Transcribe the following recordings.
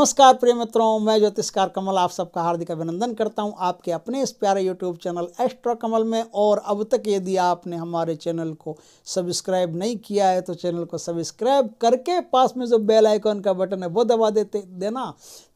नमस्कार प्रिय मित्रों मैं ज्योतिषकार कमल आप सबका हार्दिक अभिनंदन करता हूं आपके अपने इस प्यारे यूट्यूब चैनल एस्ट्रो कमल में और अब तक यदि आपने हमारे चैनल को सब्सक्राइब नहीं किया है तो चैनल को सब्सक्राइब करके पास में जो बेल आइकॉन का बटन है वो दबा देते देना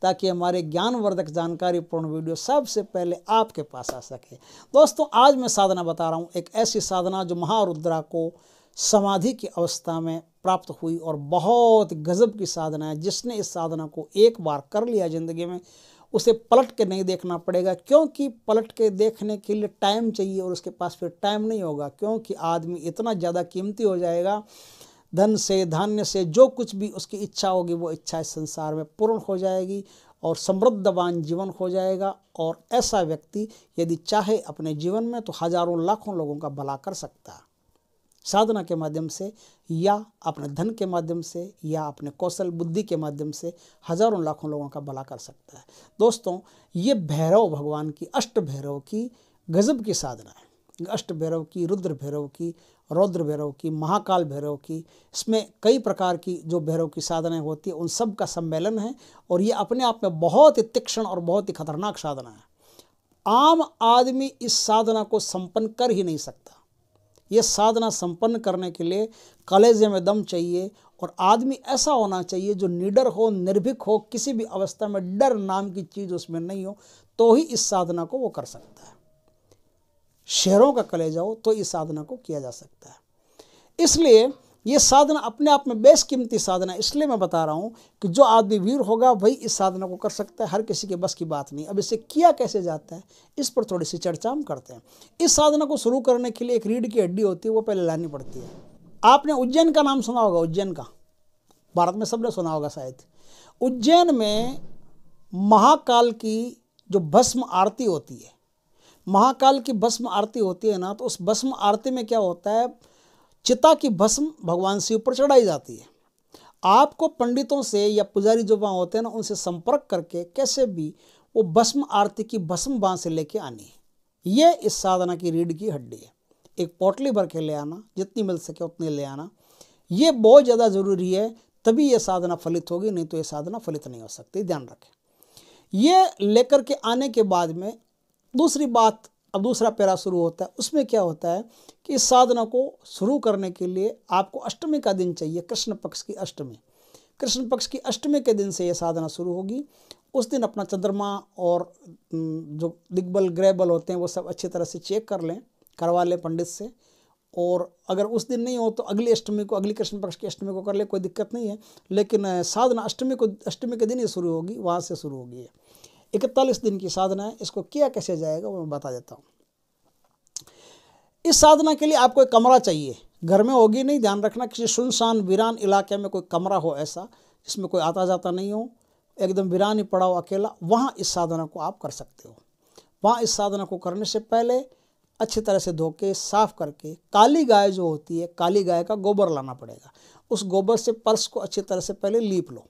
ताकि हमारे ज्ञानवर्धक जानकारी पूर्ण वीडियो सबसे पहले आपके पास आ सके दोस्तों आज मैं साधना बता रहा हूँ एक ऐसी साधना जो महारुद्रा को समाधि की अवस्था में प्राप्त हुई और बहुत गज़ब की साधना है जिसने इस साधना को एक बार कर लिया ज़िंदगी में उसे पलट के नहीं देखना पड़ेगा क्योंकि पलट के देखने के लिए टाइम चाहिए और उसके पास फिर टाइम नहीं होगा क्योंकि आदमी इतना ज़्यादा कीमती हो जाएगा धन से धान्य से जो कुछ भी उसकी इच्छा होगी वो इच्छा इस संसार में पूर्ण हो जाएगी और समृद्धवान जीवन हो जाएगा और ऐसा व्यक्ति यदि चाहे अपने जीवन में तो हज़ारों लाखों लोगों का भला कर सकता है साधना के माध्यम से या अपने धन के माध्यम से या अपने कौशल बुद्धि के माध्यम से हजारों लाखों लोगों का भला कर सकता है दोस्तों ये भैरव भगवान की अष्ट भैरव की गजब की साधना है अष्ट भैरव की रुद्र भैरव की रौद्र भैरव की महाकाल भैरव की इसमें कई प्रकार की जो भैरव की साधनाएं होती है उन सब का सम्मेलन है और ये अपने आप में बहुत ही तीक्ष्ण और बहुत ही खतरनाक साधना है आम आदमी इस साधना को संपन्न कर ही नहीं सकता ये साधना संपन्न करने के लिए कलेजे में दम चाहिए और आदमी ऐसा होना चाहिए जो निडर हो निर्भीक हो किसी भी अवस्था में डर नाम की चीज़ उसमें नहीं हो तो ही इस साधना को वो कर सकता है शहरों का कलेजा हो तो इस साधना को किया जा सकता है इसलिए ये साधना अपने आप में बेशकीमती साधना है इसलिए मैं बता रहा हूँ कि जो आदमी वीर होगा वही इस साधना को कर सकता है हर किसी के बस की बात नहीं अब इसे किया कैसे जाता है इस पर थोड़ी सी चर्चा हम करते हैं इस साधना को शुरू करने के लिए एक रीढ़ की हड्डी होती है वो पहले लानी पड़ती है आपने उज्जैन का नाम सुना होगा उज्जैन का भारत में सबने सुना होगा शायद उज्जैन में महाकाल की जो भस्म आरती होती है महाकाल की भस्म आरती होती है ना तो उस भस्म आरती में क्या होता है चिता की भस्म भगवान शिव पर चढ़ाई जाती है आपको पंडितों से या पुजारी जो वहाँ होते हैं ना उनसे संपर्क करके कैसे भी वो भस्म आरती की भस्म वहाँ से लेके आनी है ये इस साधना की रीढ़ की हड्डी है एक पोटली भर के ले आना जितनी मिल सके उतनी ले आना ये बहुत ज़्यादा ज़रूरी है तभी ये साधना फलित होगी नहीं तो ये साधना फलित नहीं हो सकती ध्यान रखें ये लेकर के आने के बाद में दूसरी बात अब दूसरा पैरा शुरू होता है उसमें क्या होता है कि इस साधना को शुरू करने के लिए आपको अष्टमी का दिन चाहिए कृष्ण पक्ष की अष्टमी कृष्ण पक्ष की अष्टमी के दिन से ये साधना शुरू होगी उस दिन अपना चंद्रमा और जो दिग्बल ग्रह बल होते हैं वो सब अच्छी तरह से चेक कर लें करवा लें पंडित से और अगर उस दिन नहीं हो तो अगली अष्टमी को अगली कृष्ण पक्ष की अष्टमी को कर ले कोई दिक्कत नहीं है लेकिन साधना अष्टमी को अष्टमी के दिन ही शुरू होगी वहाँ से शुरू होगी इकतालीस दिन की साधना है इसको किया कैसे जाएगा वो मैं बता देता हूँ इस साधना के लिए आपको एक कमरा चाहिए घर में होगी नहीं ध्यान रखना किसी सुनसान वीरान इलाके में कोई कमरा हो ऐसा जिसमें कोई आता जाता नहीं हो एकदम वीरान ही पड़ा हो अकेला वहाँ इस साधना को आप कर सकते हो वहाँ इस साधना को करने से पहले अच्छी तरह से धो के साफ़ करके काली गाय जो होती है काली गाय का गोबर लाना पड़ेगा उस गोबर से पर्स को अच्छी तरह से पहले लीप लो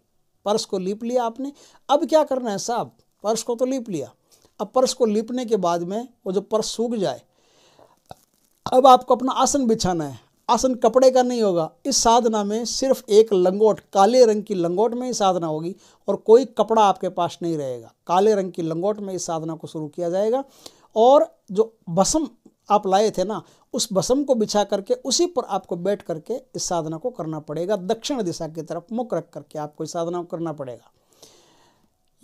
पर्स को लीप लिया आपने अब क्या करना है साहब पर्स को तो लीप लिया अब पर्स को लीपने के बाद में वो जो पर्स सूख जाए अब आपको अपना आसन बिछाना है आसन कपड़े का नहीं होगा इस साधना में सिर्फ एक लंगोट काले रंग की लंगोट में ही साधना होगी और कोई कपड़ा आपके पास नहीं रहेगा काले रंग की लंगोट में इस साधना को शुरू किया जाएगा और जो भसम आप लाए थे ना उस भसम को बिछा करके उसी पर आपको बैठ करके इस साधना को करना पड़ेगा दक्षिण दिशा की तरफ मुख रख करके आपको इस साधना को करना पड़ेगा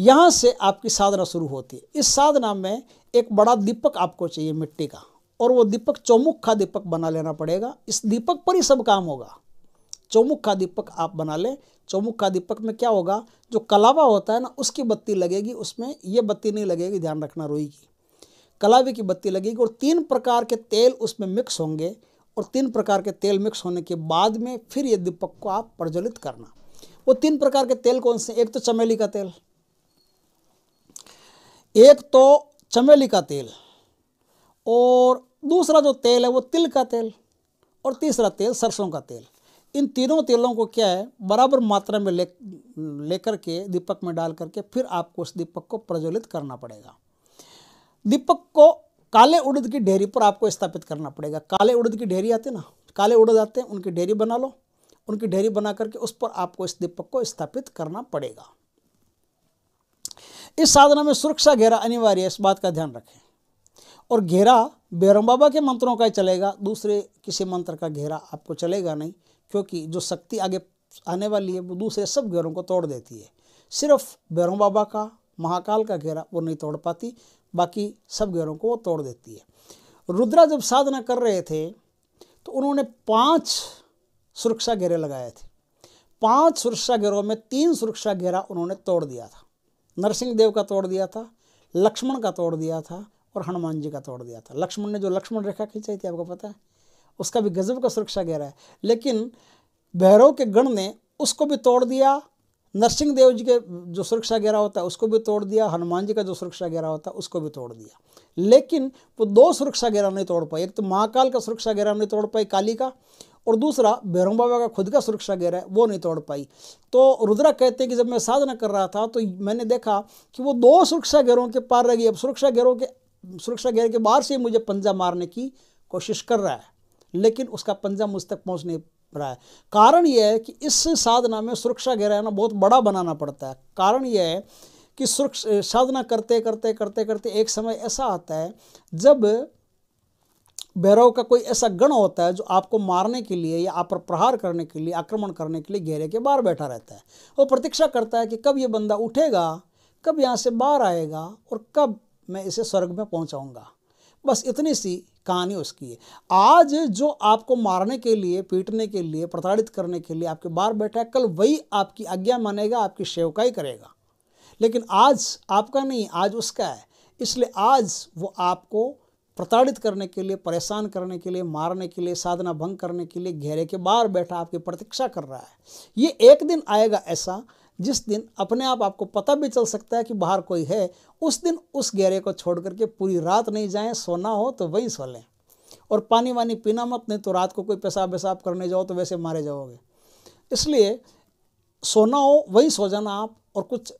यहाँ से आपकी साधना शुरू होती है इस साधना में एक बड़ा दीपक आपको चाहिए मिट्टी का और वो दीपक चौमुख का दीपक बना लेना पड़ेगा इस दीपक पर ही सब काम होगा चौमुख का दीपक आप बना लें चौमुख का दीपक में क्या होगा जो कलावा होता है ना उसकी बत्ती लगेगी उसमें ये बत्ती नहीं लगेगी ध्यान रखना रोई की कलावे की बत्ती लगेगी और तीन प्रकार के तेल उसमें मिक्स होंगे और तीन प्रकार के तेल मिक्स होने के बाद में फिर ये दीपक को आप प्रज्वलित करना वो तीन प्रकार के तेल कौन से एक तो चमेली का तेल एक तो चमेली का तेल और दूसरा जो तेल है वो तिल का तेल और तीसरा तेल सरसों का तेल इन तीनों तेलों को क्या है बराबर मात्रा में ले लेकर के दीपक में डाल करके फिर आपको उस दीपक को प्रज्वलित करना पड़ेगा दीपक को काले उड़द की ढेरी पर आपको स्थापित करना पड़ेगा काले उड़द की ढेरी आते ना काले उड़द आते हैं उनकी ढेरी बना लो उनकी ढेरी बना करके उस पर आपको इस दीपक को स्थापित करना पड़ेगा इस साधना में सुरक्षा घेरा अनिवार्य है इस बात का ध्यान रखें और घेरा बैरम बाबा के मंत्रों का ही चलेगा दूसरे किसी मंत्र का घेरा आपको चलेगा नहीं क्योंकि जो शक्ति आगे आने वाली है वो दूसरे सब घेरों को तोड़ देती है सिर्फ बैरम बाबा का महाकाल का घेरा वो नहीं तोड़ पाती बाकी सब घेरों को वो तोड़ देती है रुद्रा जब साधना कर रहे थे तो उन्होंने पाँच सुरक्षा घेरे लगाए थे पांच सुरक्षा घेरों में तीन सुरक्षा घेरा उन्होंने तोड़ दिया था नरसिंह देव का तोड़ दिया था लक्ष्मण का तोड़ दिया था और हनुमान जी का तोड़ दिया था लक्ष्मण ने जो लक्ष्मण रेखा खींचाई थी आपको पता है उसका भी गजब का सुरक्षा गहरा है लेकिन भैरव के गण ने उसको भी तोड़ दिया नरसिंह देव जी के जो सुरक्षा गहरा होता है उसको भी तोड़ दिया हनुमान जी का जो सुरक्षा गहरा होता है उसको भी तोड़ दिया लेकिन वो दो सुरक्षा गहरा नहीं तोड़ पाए एक तो महाकाल का सुरक्षा गहरा नहीं तोड़ पाई काली का और दूसरा भैरव बाबा का खुद का सुरक्षा घेरा है वो नहीं तोड़ पाई तो रुद्रा कहते हैं कि जब मैं साधना कर रहा था तो मैंने देखा कि वो दो सुरक्षा घेरों के पार रह गई अब सुरक्षा घेरों के सुरक्षा घेर के बाहर से मुझे पंजा मारने की कोशिश कर रहा है लेकिन उसका पंजा मुझ तक पहुँच नहीं रहा है कारण यह है कि इस साधना में सुरक्षा घेरा ना बहुत बड़ा बनाना पड़ता है कारण यह है कि सुरक्षा साधना करते करते करते करते एक समय ऐसा आता है जब भैरव का कोई ऐसा गण होता है जो आपको मारने के लिए या आप पर प्रहार करने के लिए आक्रमण करने के लिए घेरे के बाहर बैठा रहता है वो प्रतीक्षा करता है कि कब ये बंदा उठेगा कब यहाँ से बाहर आएगा और कब मैं इसे स्वर्ग में पहुँचाऊँगा बस इतनी सी कहानी उसकी है आज जो आपको मारने के लिए पीटने के लिए प्रताड़ित करने के लिए आपके बाहर बैठा है कल वही आपकी आज्ञा मानेगा आपकी सेवकाई करेगा लेकिन आज आपका नहीं आज उसका है इसलिए आज वो आपको प्रताड़ित करने के लिए परेशान करने के लिए मारने के लिए साधना भंग करने के लिए घेरे के बाहर बैठा आपकी प्रतीक्षा कर रहा है ये एक दिन आएगा ऐसा जिस दिन अपने आप आपको पता भी चल सकता है कि बाहर कोई है उस दिन उस घेरे को छोड़ करके पूरी रात नहीं जाएं सोना हो तो वही सो लें और पानी वानी पीना मत नहीं तो रात को कोई पेशाब वेशाब करने जाओ तो वैसे मारे जाओगे इसलिए सोना हो वहीं सो जाना आप और कुछ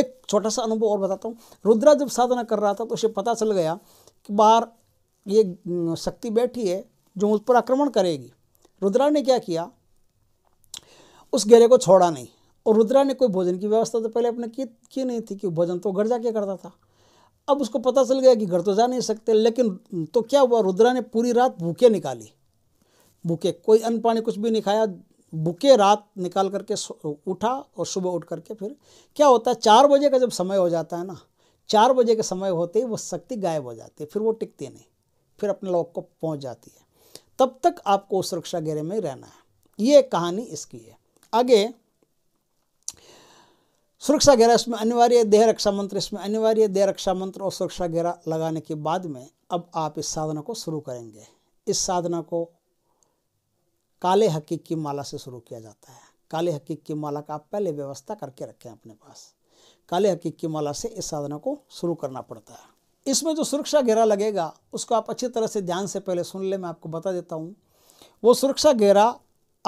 एक छोटा सा अनुभव और बताता हूँ रुद्रा जब साधना कर रहा था तो उसे पता चल गया बार ये शक्ति बैठी है जो उस पर आक्रमण करेगी रुद्रा ने क्या किया उस गहरे को छोड़ा नहीं और रुद्रा ने कोई भोजन की व्यवस्था तो पहले अपने की, की नहीं थी कि भोजन तो घर जाके करता था अब उसको पता चल गया कि घर तो जा नहीं सकते लेकिन तो क्या हुआ रुद्रा ने पूरी रात भूखे निकाली भूखे कोई अन्न पानी कुछ भी नहीं खाया भूखे रात निकाल करके उठा और सुबह उठ करके फिर क्या होता है चार बजे का जब समय हो जाता है ना चार बजे के समय होते ही वो शक्ति गायब हो जाती है फिर वो टिकती नहीं फिर अपने लोग को पहुंच जाती है तब तक आपको सुरक्षा घेरे में रहना है ये कहानी इसकी है आगे सुरक्षा घेरा इसमें अनिवार्य देह रक्षा मंत्र इसमें अनिवार्य देह रक्षा मंत्र और सुरक्षा घेरा लगाने के बाद में अब आप इस साधना को शुरू करेंगे इस साधना को काले हकीक की माला से शुरू किया जाता है काले हकीक की माला का आप पहले व्यवस्था करके रखें अपने पास काले हकीक की माला से इस साधना को शुरू करना पड़ता है इसमें जो सुरक्षा घेरा लगेगा उसको आप अच्छी तरह से ध्यान से पहले सुन ले मैं आपको बता देता हूँ वो सुरक्षा घेरा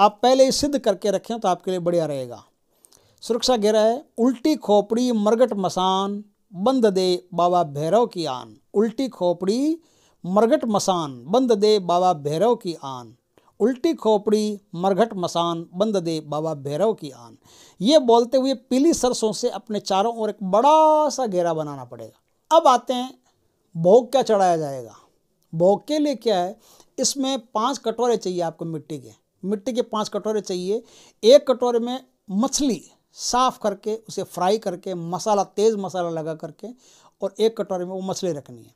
आप पहले ही सिद्ध करके रखें तो आपके लिए बढ़िया रहेगा सुरक्षा घेरा है उल्टी खोपड़ी मरगट मसान बंद दे बाबा भैरव की आन उल्टी खोपड़ी मरगट मसान बंद दे बाबा भैरव की आन उल्टी खोपड़ी मरघट मसान बंद दे बाबा भैरव की आन ये बोलते हुए पीली सरसों से अपने चारों ओर एक बड़ा सा घेरा बनाना पड़ेगा अब आते हैं भोग क्या चढ़ाया जाएगा भोग के लिए क्या है इसमें पाँच कटोरे चाहिए आपको मिट्टी के मिट्टी के पाँच कटोरे चाहिए एक कटोरे में मछली साफ करके उसे फ्राई करके मसाला तेज़ मसाला लगा करके और एक कटोरे में वो मछली रखनी है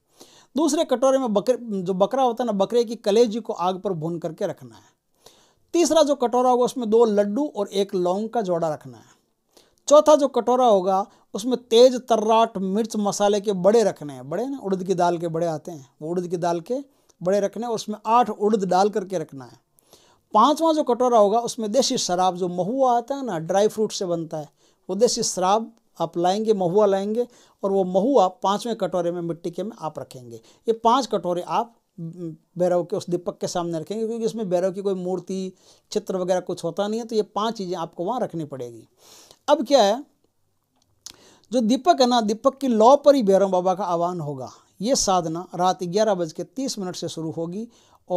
दूसरे कटोरे में बकरे जो बकरा होता है ना बकरे की कलेजी को आग पर भून करके रखना है तीसरा जो कटोरा होगा उसमें दो लड्डू और एक लौंग का जोड़ा रखना है चौथा जो कटोरा होगा उसमें तेज तर्राट मिर्च मसाले के बड़े रखने हैं बड़े ना उड़द की दाल के बड़े आते हैं वो उड़द की दाल के बड़े रखने हैं उसमें आठ उड़द डाल करके रखना है पांचवा जो कटोरा होगा उसमें देसी शराब जो महुआ आता है ना ड्राई फ्रूट से बनता है वो देसी शराब आप लाएंगे महुआ लाएंगे और वो महुआ पाँचवें कटोरे में मिट्टी के में आप रखेंगे ये पाँच कटोरे आप भैरव के उस दीपक के सामने रखेंगे क्योंकि इसमें भैरव की कोई मूर्ति चित्र वगैरह कुछ होता नहीं है तो ये पांच चीज़ें आपको वहाँ रखनी पड़ेगी अब क्या है जो दीपक है ना दीपक की लौ पर ही भैरव बाबा का आह्वान होगा ये साधना रात ग्यारह बज के तीस मिनट से शुरू होगी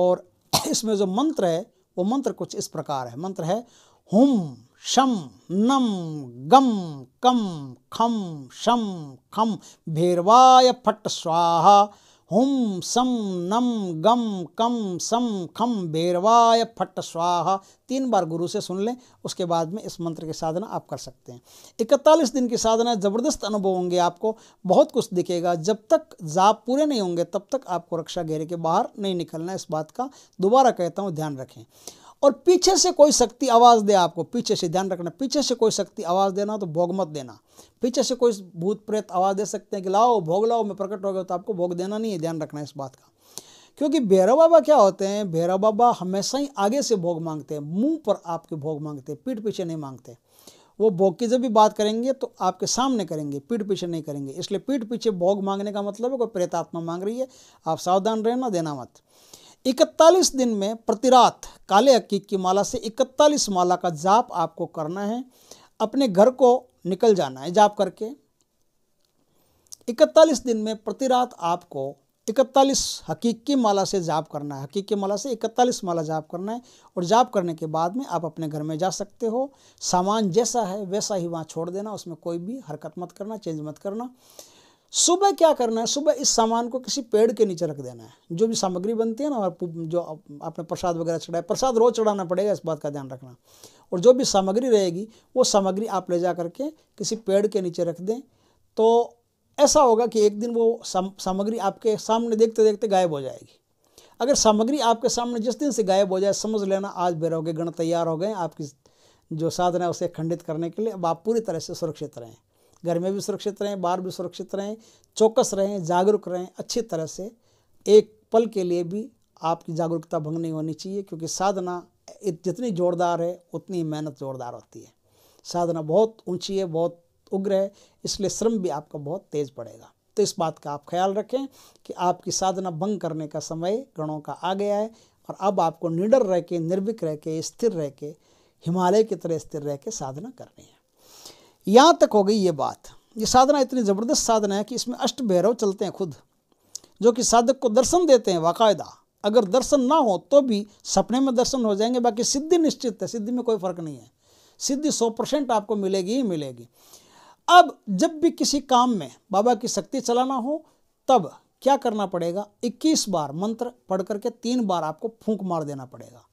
और इसमें जो मंत्र है वो मंत्र कुछ इस प्रकार है मंत्र है हुम शम नम गम कम खम शम खम भेरवाय फट स्वाहा हुम सम नम गम कम सम खम भेरवाय फट स्वाहा तीन बार गुरु से सुन लें उसके बाद में इस मंत्र की साधना आप कर सकते हैं इकतालीस दिन की साधना ज़बरदस्त अनुभव होंगे आपको बहुत कुछ दिखेगा जब तक जाप पूरे नहीं होंगे तब तक आपको रक्षा घेरे के बाहर नहीं निकलना इस बात का दोबारा कहता हूँ ध्यान रखें और पीछे से कोई शक्ति आवाज़ दे आपको पीछे से ध्यान रखना पीछे से कोई शक्ति आवाज़ देना तो भोग मत देना पीछे से कोई भूत प्रेत आवाज़ दे सकते हैं कि लाओ भोग लाओ मैं प्रकट हो गया तो आपको भोग देना नहीं है ध्यान रखना इस बात का क्योंकि भैरव बाबा क्या होते हैं भैरव बाबा हमेशा ही आगे से भोग मांगते हैं मुँह पर आपके भोग मांगते हैं पीठ पीछे नहीं मांगते वो भोग की जब भी बात करेंगे तो आपके सामने करेंगे पीठ पीछे नहीं करेंगे इसलिए पीठ पीछे भोग मांगने का मतलब है कोई प्रेतात्मा मांग रही है आप सावधान रहना देना मत इकतालीस दिन में प्रतिरात काले अकीक की माला से इकतालीस माला का जाप आपको करना है अपने घर को निकल जाना है जाप करके इकतालीस दिन में प्रतिरात आपको इकतालीस हकीक माला से जाप करना है हकीक माला से इकतालीस माला जाप करना है और जाप करने के बाद में आप अपने घर में जा सकते हो सामान जैसा है वैसा ही वहाँ छोड़ देना उसमें कोई भी हरकत मत करना चेंज मत करना सुबह क्या करना है सुबह इस सामान को किसी पेड़ के नीचे रख देना है जो भी सामग्री बनती है ना और जो आपने प्रसाद वगैरह चढ़ाया प्रसाद रोज चढ़ाना पड़ेगा इस बात का ध्यान रखना और जो भी सामग्री रहेगी वो सामग्री आप ले जा करके किसी पेड़ के नीचे रख दें तो ऐसा होगा कि एक दिन वो सामग्री आपके सामने देखते देखते गायब हो जाएगी अगर सामग्री आपके सामने जिस दिन से गायब हो जाए समझ लेना आज भैरव के गण तैयार हो गए आपकी जो साधना है उसे खंडित करने के लिए अब आप पूरी तरह से सुरक्षित रहें घर में भी सुरक्षित रहें बाहर भी सुरक्षित रहें चौकस रहें जागरूक रहें अच्छी तरह से एक पल के लिए भी आपकी जागरूकता भंग नहीं होनी चाहिए क्योंकि साधना जितनी जोरदार है उतनी मेहनत जोरदार होती है साधना बहुत ऊंची है बहुत उग्र है इसलिए श्रम भी आपका बहुत तेज़ पड़ेगा तो इस बात का आप ख्याल रखें कि आपकी साधना भंग करने का समय गणों का आ गया है और अब आपको निडर रह के निर्भिक रह के स्थिर रह के हिमालय की तरह स्थिर रह के साधना करनी है यहाँ तक हो गई ये बात ये साधना इतनी ज़बरदस्त साधना है कि इसमें अष्ट भैरव चलते हैं खुद जो कि साधक को दर्शन देते हैं बाकायदा अगर दर्शन ना हो तो भी सपने में दर्शन हो जाएंगे बाकी सिद्धि निश्चित है सिद्धि में कोई फर्क नहीं है सिद्धि सौ परसेंट आपको मिलेगी ही मिलेगी अब जब भी किसी काम में बाबा की शक्ति चलाना हो तब क्या करना पड़ेगा 21 बार मंत्र पढ़ करके तीन बार आपको फूंक मार देना पड़ेगा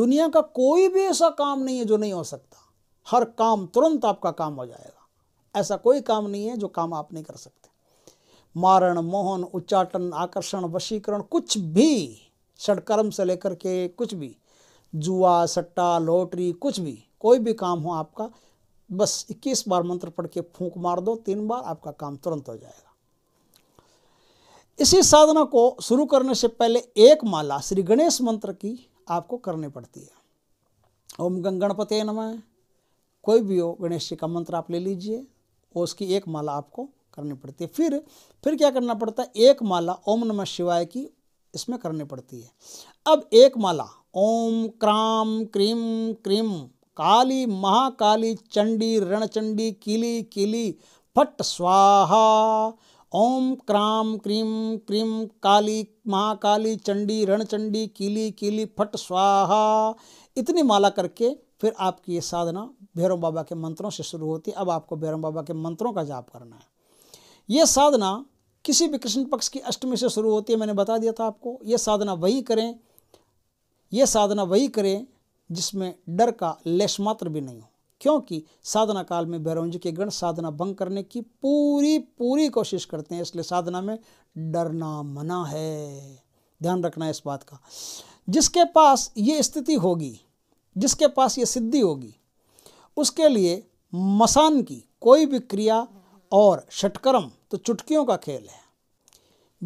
दुनिया का कोई भी ऐसा काम नहीं है जो नहीं हो सकता हर काम तुरंत आपका काम हो जाएगा ऐसा कोई काम नहीं है जो काम आप नहीं कर सकते मारण मोहन उच्चाटन आकर्षण वशीकरण कुछ भी षडकर्म से लेकर के कुछ भी जुआ सट्टा लॉटरी कुछ भी कोई भी काम हो आपका बस 21 बार मंत्र पढ़ के फूंक मार दो तीन बार आपका काम तुरंत हो जाएगा इसी साधना को शुरू करने से पहले एक माला श्री गणेश मंत्र की आपको करनी पड़ती है ओम गंग गणपते नमः कोई भी हो गणेश जी का मंत्र आप ले लीजिए और उसकी एक माला आपको करनी पड़ती है फिर फिर क्या करना पड़ता है एक माला ओम नमः शिवाय की इसमें करनी पड़ती है अब एक माला ओम क्राम क्रीम क्रीम काली महाकाली चंडी रणचंडी कीली कीली फट स्वाहा ओम क्राम क्रीम क्रीम काली महाकाली चंडी रणचंडी कीली कीली फट स्वाहा इतनी माला करके फिर आपकी ये साधना भैरव बाबा के मंत्रों से शुरू होती है अब आपको भैरव बाबा के मंत्रों का जाप करना है ये साधना किसी भी कृष्ण पक्ष की अष्टमी से शुरू होती है मैंने बता दिया था आपको ये साधना वही करें ये साधना वही करें जिसमें डर का लेश मात्र भी नहीं हो क्योंकि साधना काल में भैरव जी के गण साधना भंग करने की पूरी पूरी कोशिश करते हैं इसलिए साधना में डरना मना है ध्यान रखना है इस बात का जिसके पास ये स्थिति होगी जिसके पास ये सिद्धि होगी उसके लिए मसान की कोई भी क्रिया और षटकर्म तो चुटकियों का खेल है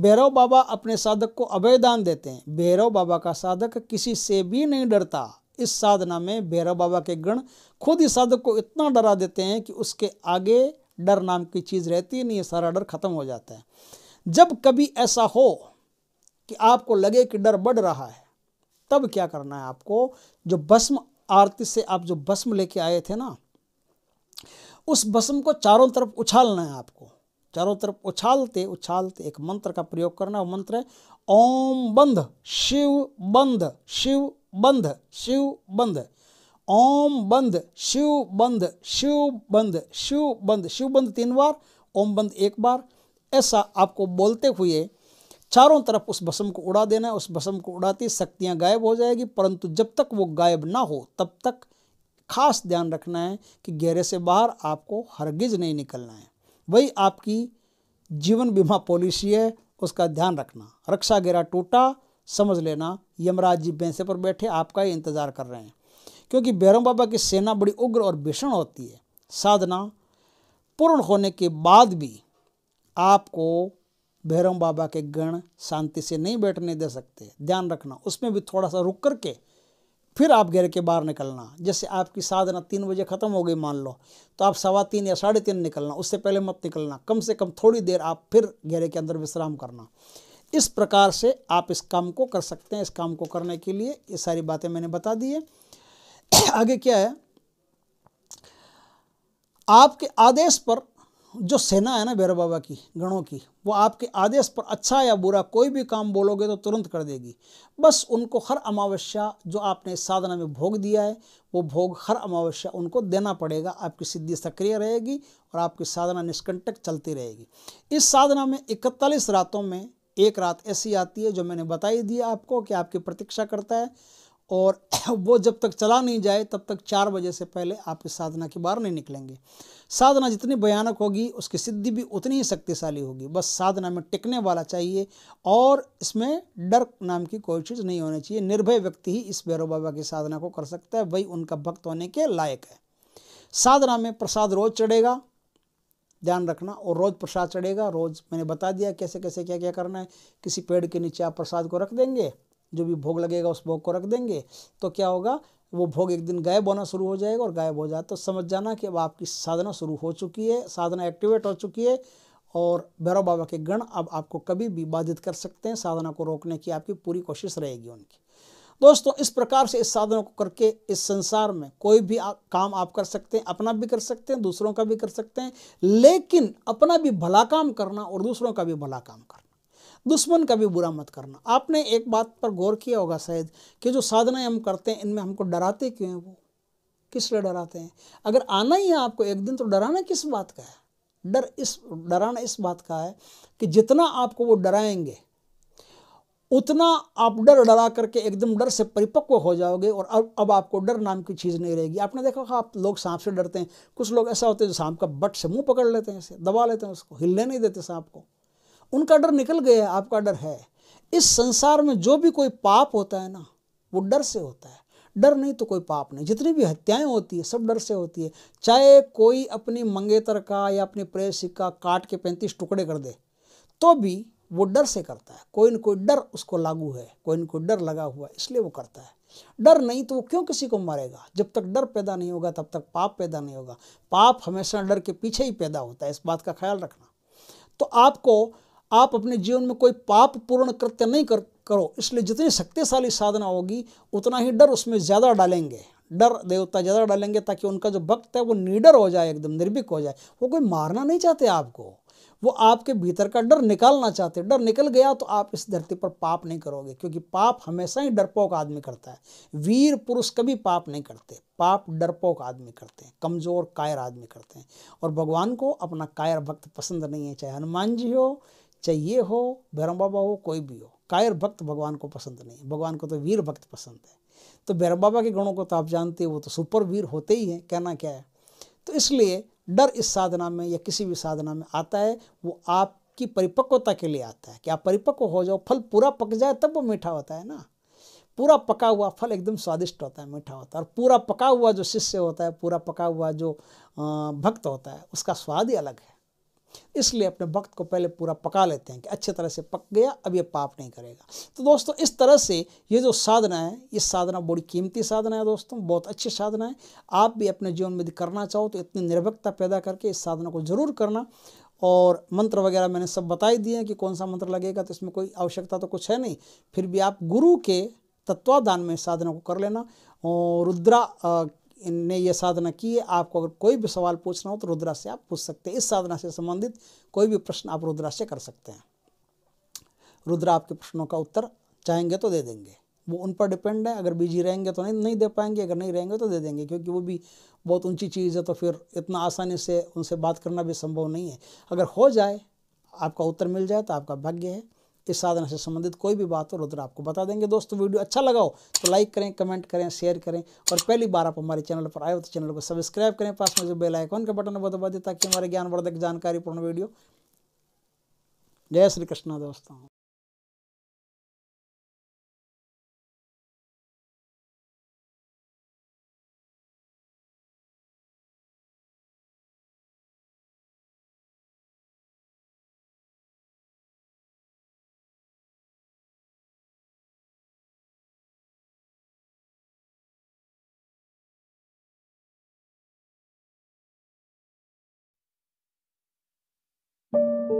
भैरव बाबा अपने साधक को अभयदान देते हैं भैरव बाबा का साधक किसी से भी नहीं डरता इस साधना में भैरव बाबा के गण खुद ही साधक को इतना डरा देते हैं कि उसके आगे डर नाम की चीज़ रहती नहीं है सारा डर खत्म हो जाता है जब कभी ऐसा हो कि आपको लगे कि डर बढ़ रहा है तब क्या करना है आपको जो भस्म आरती से आप जो भस्म लेके आए थे ना उस भस्म को चारों तरफ उछालना है आपको चारों तरफ उछालते उछालते एक मंत्र का प्रयोग करना है मंत्र है ओम बंध शिव बंध शिव बंध शिव बंध ओम बंध शिव बंध शिव बंध शिव बंध शिव बंध तीन बार ओम बंध एक बार ऐसा आपको बोलते हुए चारों तरफ उस भस्म को उड़ा देना है उस भस्म को उड़ाते शक्तियाँ गायब हो जाएगी परंतु जब तक वो गायब ना हो तब तक खास ध्यान रखना है कि गहरे से बाहर आपको हरगिज नहीं निकलना है वही आपकी जीवन बीमा पॉलिसी है उसका ध्यान रखना रक्षा गेरा टूटा समझ लेना यमराज जी बैंसे पर बैठे आपका ही इंतज़ार कर रहे हैं क्योंकि भैरव बाबा की सेना बड़ी उग्र और भीषण होती है साधना पूर्ण होने के बाद भी आपको भैरव बाबा के गण शांति से नहीं बैठने दे सकते ध्यान रखना उसमें भी थोड़ा सा रुक करके फिर आप घर के बाहर निकलना जैसे आपकी साधना तीन बजे ख़त्म हो गई मान लो तो आप सवा तीन या साढ़े तीन निकलना उससे पहले मत निकलना कम से कम थोड़ी देर आप फिर घेरे के अंदर विश्राम करना इस प्रकार से आप इस काम को कर सकते हैं इस काम को करने के लिए ये सारी बातें मैंने बता दी है आगे क्या है आपके आदेश पर जो सेना है ना भैरव बाबा की गणों की वो आपके आदेश पर अच्छा या बुरा कोई भी काम बोलोगे तो तुरंत कर देगी बस उनको हर अमावस्या जो आपने इस साधना में भोग दिया है वो भोग हर अमावस्या उनको देना पड़ेगा आपकी सिद्धि सक्रिय रहेगी और आपकी साधना निष्कंटक चलती रहेगी इस साधना में इकतालीस रातों में एक रात ऐसी आती है जो मैंने बताई दी आपको कि आपकी प्रतीक्षा करता है और वो जब तक चला नहीं जाए तब तक चार बजे से पहले आप इस साधना के बाहर नहीं निकलेंगे साधना जितनी भयानक होगी उसकी सिद्धि भी उतनी ही शक्तिशाली होगी बस साधना में टिकने वाला चाहिए और इसमें डर नाम की कोई चीज़ नहीं होनी चाहिए निर्भय व्यक्ति ही इस भैरव बाबा की साधना को कर सकता है वही उनका भक्त होने के लायक है साधना में प्रसाद रोज चढ़ेगा ध्यान रखना और रोज़ प्रसाद चढ़ेगा रोज़ मैंने बता दिया कैसे कैसे क्या क्या करना है किसी पेड़ के नीचे आप प्रसाद को रख देंगे जो भी भोग लगेगा उस भोग को रख देंगे तो क्या होगा वो भोग एक दिन गायब होना शुरू हो जाएगा और गायब हो जाए तो समझ जाना कि अब आपकी साधना शुरू हो चुकी है साधना एक्टिवेट हो चुकी है और भैरव बाबा के गण अब आपको कभी भी बाधित कर सकते हैं साधना को रोकने की आपकी पूरी कोशिश रहेगी उनकी दोस्तों इस प्रकार से इस साधना को करके इस संसार में कोई भी आ, काम आप कर सकते हैं अपना भी कर सकते हैं दूसरों का भी कर सकते हैं लेकिन अपना भी भला काम करना और दूसरों का भी भला काम करना दुश्मन का भी बुरा मत करना आपने एक बात पर गौर किया होगा शायद कि जो साधनाएं हम करते हैं इनमें हमको डराते क्यों हैं वो किस लिए डराते हैं अगर आना ही है आपको एक दिन तो डराना किस बात का है डर इस डराना इस बात का है कि जितना आपको वो डराएंगे उतना आप डर डरा करके एकदम डर से परिपक्व हो जाओगे और अब अब आपको डर नाम की चीज़ नहीं रहेगी आपने देखा आप लोग सांप से डरते हैं कुछ लोग ऐसा होते हैं जो सांप का बट से मुंह पकड़ लेते हैं ऐसे दबा लेते हैं उसको हिलने नहीं देते सांप को उनका डर निकल गया है आपका डर है इस संसार में जो भी कोई पाप होता है ना वो डर से होता है डर नहीं तो कोई पाप नहीं जितनी भी हत्याएं होती है सब डर से होती है चाहे कोई अपनी मंगेतर का या अपने प्रे का काट के पैंतीस टुकड़े कर दे तो भी वो डर से करता है कोई ना कोई डर उसको लागू है कोई ना कोई डर लगा हुआ है इसलिए वो करता है डर नहीं तो वो क्यों किसी को मारेगा जब तक डर पैदा नहीं होगा तब तक पाप पैदा नहीं होगा पाप हमेशा डर के पीछे ही पैदा होता है इस बात का ख्याल रखना तो आपको आप अपने जीवन में कोई पाप पूर्ण कृत्य नहीं कर करो इसलिए जितनी शक्तिशाली साधना होगी उतना ही डर उसमें ज़्यादा डालेंगे डर देवता ज़्यादा डालेंगे ताकि उनका जो भक्त है वो निडर हो जाए एकदम निर्भीक हो जाए वो कोई मारना नहीं चाहते आपको वो आपके भीतर का डर निकालना चाहते डर निकल गया तो आप इस धरती पर पाप नहीं करोगे क्योंकि पाप हमेशा ही डरपोक आदमी करता है वीर पुरुष कभी पाप नहीं करते पाप डरपोक आदमी करते हैं कमज़ोर कायर आदमी करते हैं और भगवान को अपना कायर भक्त पसंद नहीं है चाहे हनुमान जी हो चाहे ये हो भैरव बाबा हो कोई भी हो कायर भक्त भगवान को पसंद नहीं भगवान को तो वीर भक्त पसंद है तो भैरव बाबा के गुणों को तो आप जानते हो वो तो सुपर वीर होते ही हैं कहना क्या है तो इसलिए डर इस साधना में या किसी भी साधना में आता है वो आपकी परिपक्वता के लिए आता है कि आप परिपक्व हो जाओ फल पूरा पक जाए तब वो मीठा होता है ना पूरा पका हुआ फल एकदम स्वादिष्ट होता है मीठा होता है और पूरा पका हुआ जो शिष्य होता है पूरा पका हुआ जो भक्त होता है उसका स्वाद ही अलग है इसलिए अपने वक्त को पहले पूरा पका लेते हैं कि अच्छे तरह से पक गया अब ये पाप नहीं करेगा तो दोस्तों इस तरह से ये जो साधना है ये साधना बड़ी कीमती साधना है दोस्तों बहुत अच्छी साधना है आप भी अपने जीवन में यदि करना चाहो तो इतनी निर्भकता पैदा करके इस साधना को ज़रूर करना और मंत्र वगैरह मैंने सब बता ही दिए हैं कि कौन सा मंत्र लगेगा तो इसमें कोई आवश्यकता तो कुछ है नहीं फिर भी आप गुरु के तत्वाधान में साधना को कर लेना और रुद्रा ने ये साधना की है आपको अगर कोई भी सवाल पूछना हो तो रुद्रा से आप पूछ सकते हैं इस साधना से संबंधित कोई भी प्रश्न आप रुद्रा से कर सकते हैं रुद्रा आपके प्रश्नों का उत्तर चाहेंगे तो दे देंगे वो उन पर डिपेंड है अगर बिजी रहेंगे तो नहीं नहीं दे पाएंगे अगर नहीं रहेंगे तो दे देंगे क्योंकि वो भी बहुत ऊंची चीज़ है तो फिर इतना आसानी से उनसे बात करना भी संभव नहीं है अगर हो जाए आपका उत्तर मिल जाए तो आपका भाग्य है इस साधन से संबंधित कोई भी बात हो रुद्र तो आपको बता देंगे दोस्तों वीडियो अच्छा लगा हो तो लाइक करें कमेंट करें शेयर करें और पहली बार आप हमारे चैनल पर आए हो तो चैनल को सब्सक्राइब करें पास में जो बेल आइकॉन का बटन बहुत दबा दें ताकि हमारे ज्ञानवर्धक पूर्ण वीडियो जय श्री कृष्णा दोस्तों Thank you.